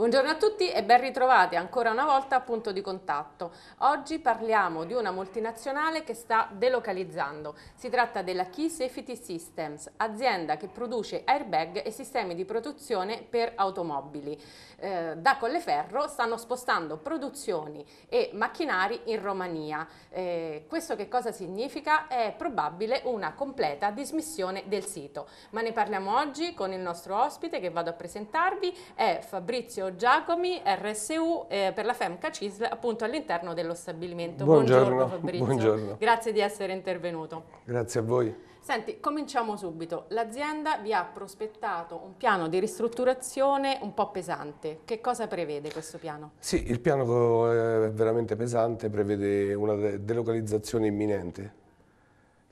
Buongiorno a tutti e ben ritrovati ancora una volta a Punto di Contatto. Oggi parliamo di una multinazionale che sta delocalizzando. Si tratta della Key Safety Systems, azienda che produce airbag e sistemi di produzione per automobili. Eh, da Colleferro stanno spostando produzioni e macchinari in Romania. Eh, questo che cosa significa? È probabile una completa dismissione del sito. Ma ne parliamo oggi con il nostro ospite che vado a presentarvi, è Fabrizio Giacomi, RSU, eh, per la FEMCA CISL, appunto all'interno dello stabilimento. Buongiorno, Buongiorno Fabrizio. Buongiorno. Grazie di essere intervenuto. Grazie a voi. Senti, cominciamo subito. L'azienda vi ha prospettato un piano di ristrutturazione un po' pesante. Che cosa prevede questo piano? Sì, il piano eh, è veramente pesante, prevede una delocalizzazione imminente.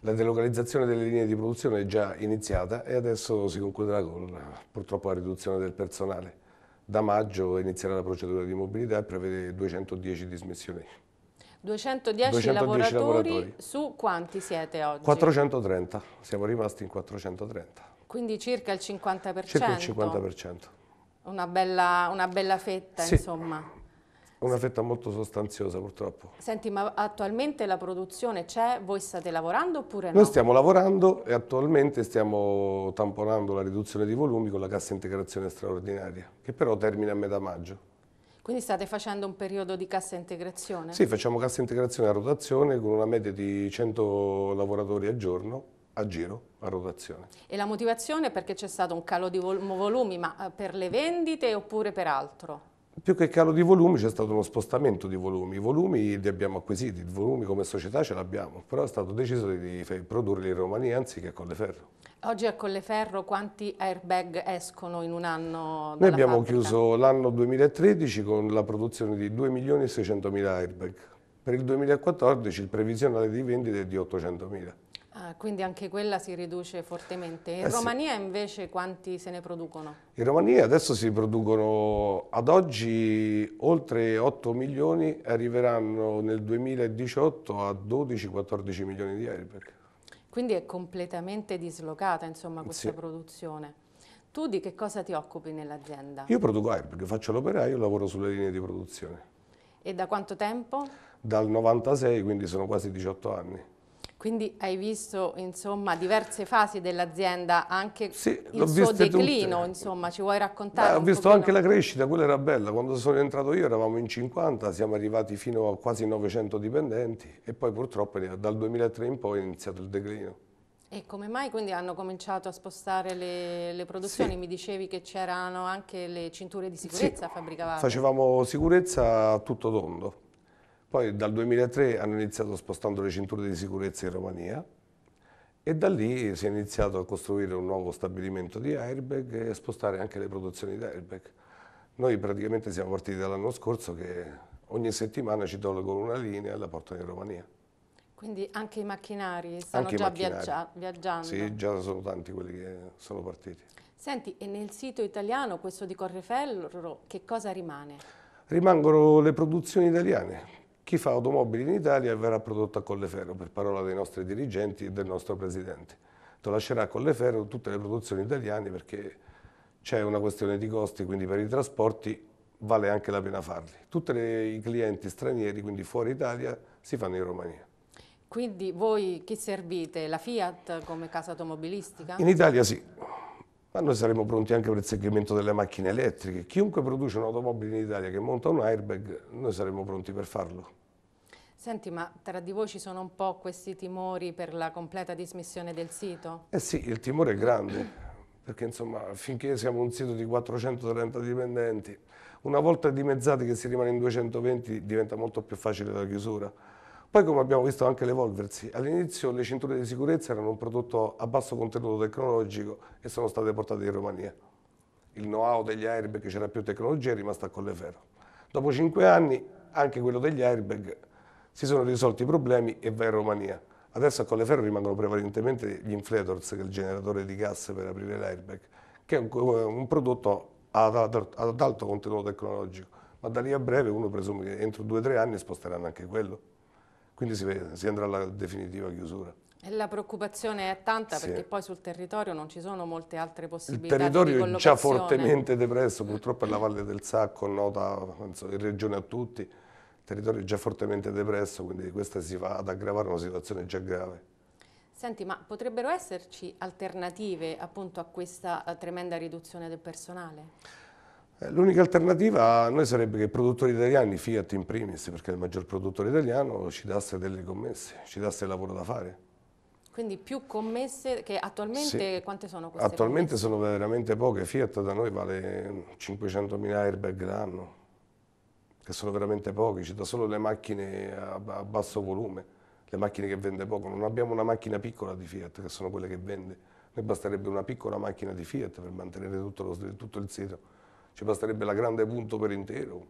La delocalizzazione delle linee di produzione è già iniziata e adesso si concluderà con purtroppo la riduzione del personale. Da maggio inizierà la procedura di mobilità e prevede 210 dismissioni. 210, 210 lavoratori, lavoratori, su quanti siete oggi? 430, siamo rimasti in 430. Quindi circa il 50%? Circa il 50%. Una bella, una bella fetta, sì. insomma. Una fetta molto sostanziosa purtroppo. Senti, ma attualmente la produzione c'è? Voi state lavorando oppure no? Noi stiamo lavorando e attualmente stiamo tamponando la riduzione di volumi con la cassa integrazione straordinaria, che però termina a metà maggio. Quindi state facendo un periodo di cassa integrazione? Sì, facciamo cassa integrazione a rotazione con una media di 100 lavoratori al giorno a giro, a rotazione. E la motivazione perché c'è stato un calo di volumi, ma eh, per le vendite oppure per altro? Più che calo di volumi c'è stato uno spostamento di volumi, i volumi li abbiamo acquisiti, i volumi come società ce l'abbiamo, però è stato deciso di produrli in Romania anziché a Colleferro. Oggi a Colleferro quanti airbag escono in un anno? Noi abbiamo fabbrica? chiuso l'anno 2013 con la produzione di 2.600.000 airbag, per il 2014 il previsionale di vendita è di 800.000. Ah, quindi anche quella si riduce fortemente. In eh Romania sì. invece quanti se ne producono? In Romania adesso si producono ad oggi oltre 8 milioni, arriveranno nel 2018 a 12-14 milioni di airbag. Quindi è completamente dislocata insomma, questa sì. produzione. Tu di che cosa ti occupi nell'azienda? Io produco airbag, faccio l'operaio e lavoro sulle linee di produzione. E da quanto tempo? Dal 96, quindi sono quasi 18 anni. Quindi hai visto insomma, diverse fasi dell'azienda, anche sì, il suo declino, insomma, ci vuoi raccontare? Beh, ho visto anche la crescita, quella era bella, quando sono entrato io eravamo in 50, siamo arrivati fino a quasi 900 dipendenti e poi purtroppo dal 2003 in poi è iniziato il declino. E come mai quindi hanno cominciato a spostare le, le produzioni? Sì. Mi dicevi che c'erano anche le cinture di sicurezza sì. fabbricavate. Facevamo sicurezza a tutto tondo poi dal 2003 hanno iniziato spostando le cinture di sicurezza in Romania e da lì si è iniziato a costruire un nuovo stabilimento di airbag e a spostare anche le produzioni di airbag. Noi praticamente siamo partiti dall'anno scorso che ogni settimana ci tolgono una linea e la portano in Romania. Quindi anche i macchinari stanno anche già macchinari. viaggiando? Sì, già sono tanti quelli che sono partiti. Senti, e nel sito italiano, questo di Correferro, che cosa rimane? Rimangono le produzioni italiane, chi fa automobili in Italia verrà prodotta a Colleferro, per parola dei nostri dirigenti e del nostro presidente. Lo lascerà a Colleferro tutte le produzioni italiane perché c'è una questione di costi, quindi per i trasporti vale anche la pena farli. Tutti i clienti stranieri, quindi fuori Italia, si fanno in Romania. Quindi voi chi servite? La Fiat come casa automobilistica? In Italia sì, ma noi saremo pronti anche per il segmento delle macchine elettriche. Chiunque produce un'automobile in Italia che monta un airbag, noi saremo pronti per farlo. Senti, ma tra di voi ci sono un po' questi timori per la completa dismissione del sito? Eh sì, il timore è grande, perché insomma finché siamo un sito di 430 dipendenti, una volta dimezzati che si rimane in 220 diventa molto più facile la chiusura. Poi come abbiamo visto anche l'evolversi, all'inizio le cinture di sicurezza erano un prodotto a basso contenuto tecnologico e sono state portate in Romania. Il know-how degli airbag, c'era più tecnologia, è rimasto a Colleferro. Dopo cinque anni anche quello degli airbag si sono risolti i problemi e va in Romania. Adesso a Colleferro rimangono prevalentemente gli inflators, che è il generatore di gas per aprire l'airbag, che è un, un prodotto ad, ad, ad, alto contenuto tecnologico, ma da lì a breve uno presume che entro due o tre anni sposteranno anche quello. Quindi si, si andrà alla definitiva chiusura. La preoccupazione è tanta sì. perché poi sul territorio non ci sono molte altre possibilità. Il territorio è già fortemente depresso, purtroppo è la Valle del Sacco, nota in regione a tutti territorio già fortemente depresso, quindi questa si va ad aggravare una situazione già grave. Senti, ma potrebbero esserci alternative appunto a questa eh, tremenda riduzione del personale? Eh, l'unica alternativa a noi sarebbe che i produttori italiani, Fiat in primis, perché è il maggior produttore italiano, ci dasse delle commesse, ci dasse lavoro da fare. Quindi più commesse che attualmente sì. quante sono queste? Attualmente commesse? sono veramente poche, Fiat da noi vale 500.000 airbag l'anno, che sono veramente pochi, ci dà solo le macchine a, basso volume, le macchine che vende poco. Non abbiamo una macchina piccola di Fiat, che sono quelle che vende. Noi basterebbe una piccola macchina di Fiat per mantenere tutto, lo, tutto il sito. Ci basterebbe la grande punto per intero,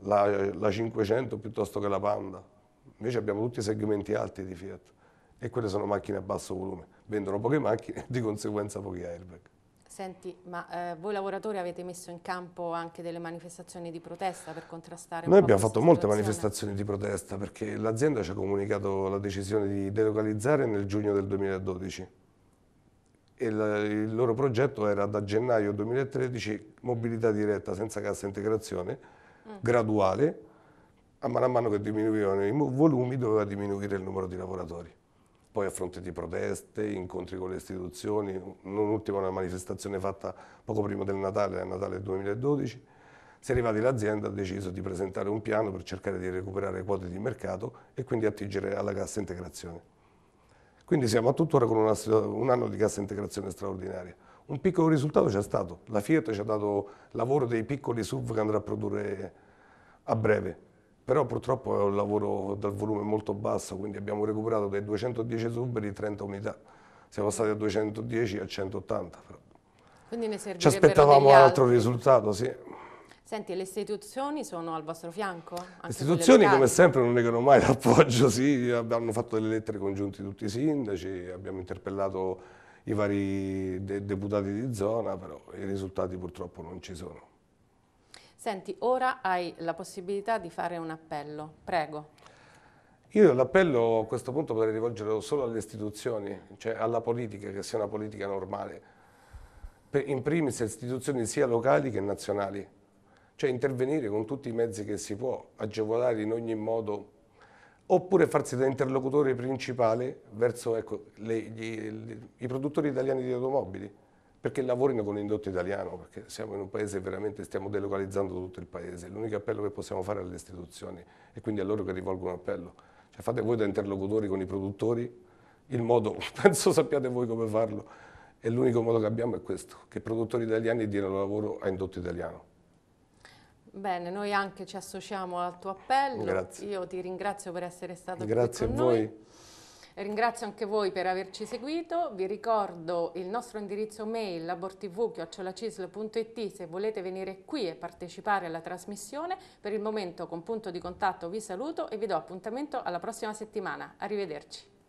la, la 500 piuttosto che la Panda. Invece abbiamo tutti i segmenti alti di Fiat e quelle sono macchine a basso volume. Vendono poche macchine e di conseguenza pochi airbag. Senti, ma eh, voi lavoratori avete messo in campo anche delle manifestazioni di protesta per contrastare Noi abbiamo fatto molte manifestazioni di protesta perché l'azienda ci ha comunicato la decisione di delocalizzare nel giugno del 2012 e la, il loro progetto era da gennaio 2013 mobilità diretta senza cassa integrazione mm. graduale a mano a mano che diminuivano i volumi doveva diminuire il numero di lavoratori poi a fronte di proteste, incontri con le istituzioni, non ultima una manifestazione fatta poco prima del Natale, a Natale 2012, si è arrivati all'azienda, ha deciso di presentare un piano per cercare di recuperare quote di mercato e quindi attingere alla cassa integrazione. Quindi siamo a tuttora con una, un anno di cassa integrazione straordinaria. Un piccolo risultato c'è stato, la Fiat ci ha dato lavoro dei piccoli SUV che andrà a produrre a breve, però purtroppo è un lavoro dal volume molto basso, quindi abbiamo recuperato dai 210 esuberi 30 unità, siamo stati a 210 a 180. Quindi ne Ci aspettavamo altro risultato, sì. Senti, le istituzioni sono al vostro fianco? Le istituzioni come sempre non negano mai l'appoggio, sì, hanno fatto delle lettere congiunte tutti i sindaci, abbiamo interpellato i vari de deputati di zona, però i risultati purtroppo non ci sono. Senti, ora hai la possibilità di fare un appello, prego. Io l'appello a questo punto vorrei rivolgerlo solo alle istituzioni, cioè alla politica, che sia una politica normale. in primis le istituzioni sia locali che nazionali, cioè intervenire con tutti i mezzi che si può, agevolare in ogni modo, oppure farsi da interlocutore principale verso ecco, le, gli, gli, i produttori italiani di automobili perché lavorino con l'indotto italiano, perché siamo in un paese veramente, stiamo delocalizzando tutto il paese. L'unico appello che possiamo fare alle istituzioni e quindi a loro che rivolgo un appello. Cioè, fate voi da interlocutori con i produttori, il modo, penso sappiate voi come farlo, e l'unico modo che abbiamo è questo, che i produttori italiani diano lavoro a indotto italiano. Bene, noi anche ci associamo al tuo appello. Grazie. Io ti ringrazio per essere stato Grazie qui con noi. Grazie a voi. Ringrazio anche voi per averci seguito, vi ricordo il nostro indirizzo mail labortv.it se volete venire qui e partecipare alla trasmissione. Per il momento con punto di contatto vi saluto e vi do appuntamento alla prossima settimana. Arrivederci.